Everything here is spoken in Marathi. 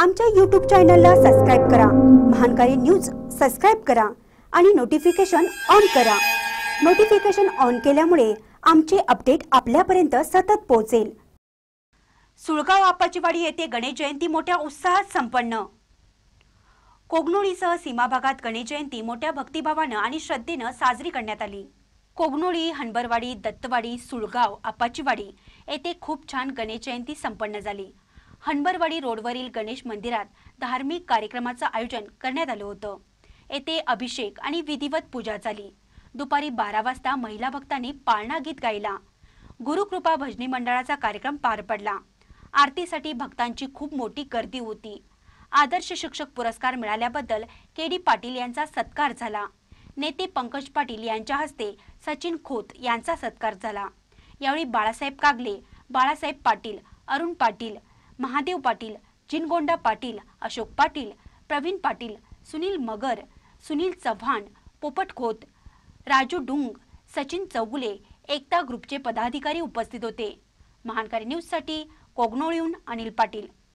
आमच्या यूट्यूब चॅनलला सबस्क्राईब करा महानकारी न्यूज सबस्क्राईब करा आणि नोटिफिकेशन ऑन करा नोटिफिकेशन ऑन केल्यामुळे आमचे अपडेट आपल्यापर्यंत सतत पोहोचेल सुळगाव आपाचीवाडी येथे गणेश जयंती मोठ्या उत्साहात संपन्न कोगनोळीसह सीमा भागात गणेश जयंती मोठ्या भक्तिभावानं आणि श्रद्धेनं साजरी करण्यात आली कोगनोळी हनबरवाडी दत्तवाडी सुळगाव आपाचीवाडी येथे खूप छान गणेश जयंती संपन्न झाली हनबरवाडी रोडवरील गणेश मंदिरात धार्मिक कार्यक्रमाचं आयोजन करण्यात आलं होतं येथे अभिषेक आणि विधिवत पूजा झाली दुपारी बारा वाजता महिला भक्तांनी पाळणा गीत गायला गुरुकृपा भजनी मंडळाचा कार्यक्रम पार पडला आरतीसाठी भक्तांची खूप मोठी गर्दी होती आदर्श शिक्षक पुरस्कार मिळाल्याबद्दल के डी पाटील यांचा सत्कार झाला नेते पंकज पाटील यांच्या हस्ते सचिन खोत यांचा सत्कार झाला यावेळी बाळासाहेब कागले बाळासाहेब पाटील अरुण पाटील महादेव पाटील जिनगोंडा पाटील अशोक पाटील प्रवीण पाटील सुनील मगर सुनील चव्हाण पोपट खोत राजू डुंग सचिन चौगुले एकता ग्रुपचे पदाधिकारी उपस्थित होते महानकारी न्यूजसाठी कोगनोळीहून अनिल पाटील